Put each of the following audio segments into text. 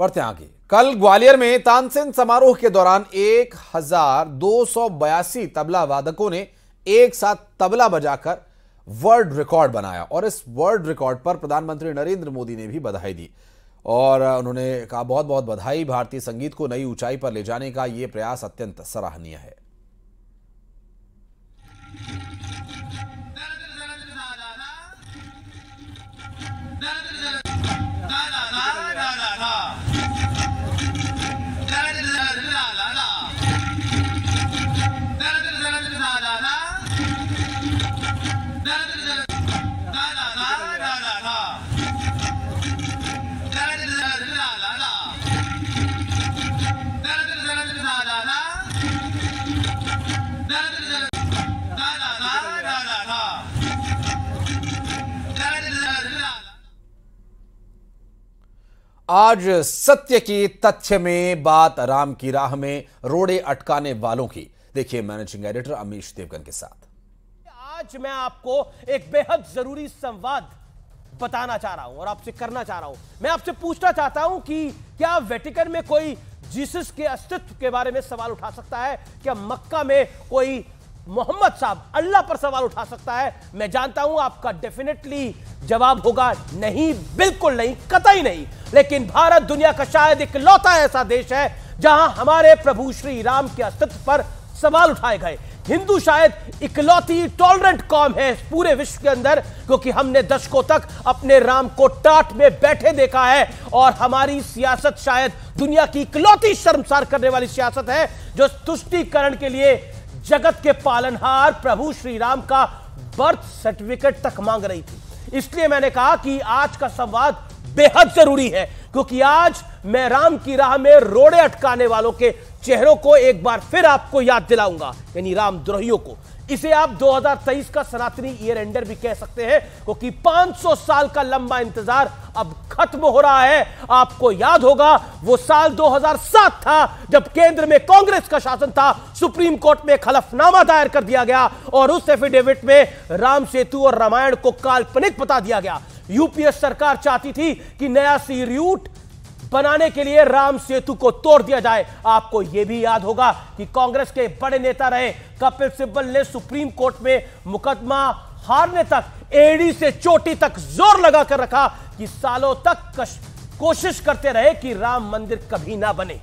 बढ़ते आगे कल ग्वालियर में तानसेन समारोह के दौरान एक हजार दो सौ बयासी तबला वादकों ने एक साथ तबला बजाकर वर्ल्ड रिकॉर्ड बनाया और इस वर्ल्ड रिकॉर्ड पर प्रधानमंत्री नरेंद्र मोदी ने भी बधाई दी और उन्होंने कहा बहुत बहुत बधाई भारतीय संगीत को नई ऊंचाई पर ले जाने का यह प्रयास अत्यंत सराहनीय है आज सत्य की तथ्य में बात राम की राह में रोड़े अटकाने वालों की देखिए मैनेजिंग एडिटर अमीश देवगन के साथ आज मैं आपको एक बेहद जरूरी संवाद बताना चाह रहा हूं और आपसे करना चाह रहा हूं मैं आपसे पूछना चाहता हूं कि क्या वेटिकन में कोई जीसस के अस्तित्व के बारे में सवाल उठा सकता है क्या मक्का में कोई मोहम्मद साहब अल्लाह पर सवाल उठा सकता है मैं जानता हूं आपका डेफिनेटली जवाब होगा नहीं बिल्कुल नहीं कतई नहीं लेकिन भारत दुनिया का शायद एक लौता ऐसा देश है जहां हमारे प्रभु श्री राम के अस्तित्व पर सवाल उठाए गए हिंदू शायद इकलौती टॉलरेंट कॉम है पूरे विश्व के अंदर क्योंकि हमने दशकों तक अपने राम को टाट में बैठे देखा है और हमारी सियासत शायद दुनिया की इकलौती शर्मसार करने वाली सियासत है जो तुष्टिकरण के लिए जगत के पालनहार प्रभु श्री राम का बर्थ सर्टिफिकेट तक मांग रही थी इसलिए मैंने कहा कि आज का संवाद बेहद जरूरी है क्योंकि आज मैं राम की राह में रोड़े अटकाने वालों के चेहरों को एक बार फिर आपको याद दिलाऊंगा यानी द्रोहियों को इसे आप 2023 का सनातनी ईयर एंडर भी कह सकते हैं क्योंकि 500 साल का लंबा इंतजार अब खत्म हो रहा है आपको याद होगा वो साल 2007 था जब केंद्र में कांग्रेस का शासन था सुप्रीम कोर्ट में खलफनामा दायर कर दिया गया और उस एफिडेविट में राम सेतु और रामायण को काल्पनिक बता दिया गया यूपीए सरकार चाहती थी कि नया सी रूट बनाने के लिए राम सेतु को तोड़ दिया जाए आपको यह भी याद होगा कि कांग्रेस के बड़े नेता रहे कपिल सिब्बल ने सुप्रीम कोर्ट में मुकदमा हारने तक एड़ी से चोटी तक जोर लगाकर रखा कि सालों तक कोशिश करते रहे कि राम मंदिर कभी ना बने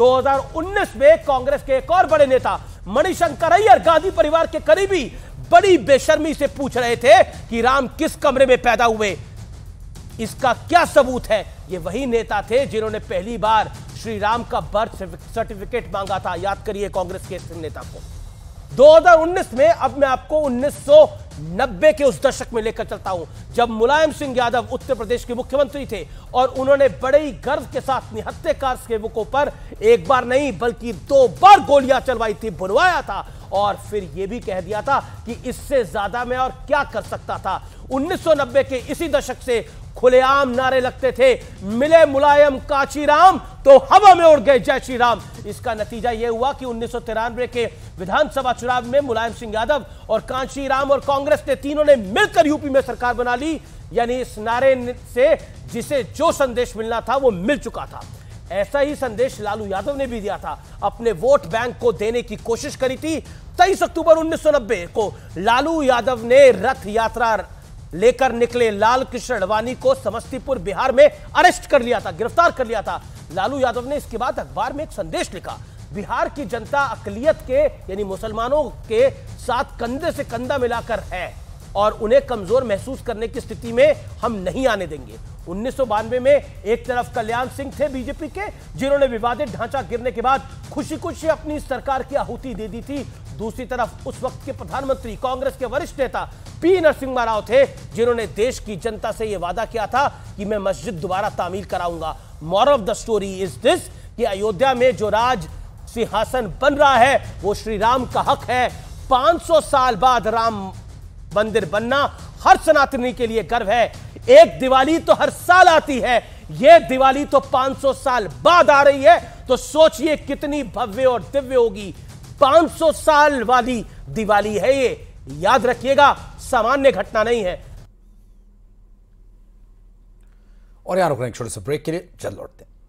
2019 में कांग्रेस के एक और बड़े नेता मणिशंकर अय्यर गांधी परिवार के करीबी बड़ी बेशर्मी से पूछ रहे थे कि राम किस कमरे में पैदा हुए इसका क्या सबूत है ये वही नेता थे जिन्होंने पहली बार श्री राम का बर्थ सर्टिफिकेट मांगा था याद करिए कांग्रेस के नेता को 2019 में अब मैं आपको 1990 के उस दशक में लेकर चलता हूं जब मुलायम सिंह यादव उत्तर प्रदेश के मुख्यमंत्री थे और उन्होंने बड़े ही गर्व के साथ निहत्ते कार सेवकों पर एक बार नहीं बल्कि दो बार गोलियां चलवाई थी बुलवाया था और फिर यह भी कह दिया था कि इससे ज्यादा मैं और क्या कर सकता था 1990 के इसी दशक से खुलेआम नारे लगते थे मिले मुलायम राम तो हवा में उड़ गए जय श्री राम इसका नतीजा यह हुआ कि उन्नीस के विधानसभा चुनाव में मुलायम सिंह यादव और राम और कांग्रेस ने तीनों ने मिलकर यूपी में सरकार बना ली यानी इस नारे से जिसे जो संदेश मिलना था वो मिल चुका था ऐसा ही संदेश लालू यादव ने भी दिया था अपने वोट बैंक को देने की कोशिश करी थी तेईस अक्टूबर उन्नीस को लालू यादव ने रथ यात्रा लेकर निकले लाल कृष्ण अडवाणी को समस्तीपुर बिहार में अरेस्ट कर लिया था गिरफ्तार कर लिया था लालू यादव ने इसके बाद अखबार में एक संदेश लिखा बिहार की जनता अकलियत के यानी मुसलमानों के साथ कंधे से कंधा मिलाकर है और उन्हें कमजोर महसूस करने की स्थिति में हम नहीं आने देंगे उन्नीस में एक तरफ कल्याण सिंह थे बीजेपी के जिन्होंने विवादित ढांचा गिरने के बाद खुशी खुशी अपनी सरकार की आहुति दे दी थी दूसरी तरफ उस वक्त के प्रधानमंत्री कांग्रेस के वरिष्ठ नेता पी नरसिंह राव थे जिन्होंने देश की जनता से यह वादा किया था कि मैं मस्जिद दोबारा तामीर कराऊंगा moral of the story is this कि अयोध्या में जो राज सिंहासन बन रहा है वो श्री राम का हक है 500 साल बाद राम मंदिर बनना हर सनातनी के लिए गर्व है एक दिवाली तो हर साल आती है यह दिवाली तो 500 साल बाद आ रही है तो सोचिए कितनी भव्य और दिव्य होगी 500 साल वाली दिवाली है ये याद रखिएगा सामान्य घटना नहीं है और यार रुक रहे छोटे से ब्रेक के लिए जल्द लौटते हैं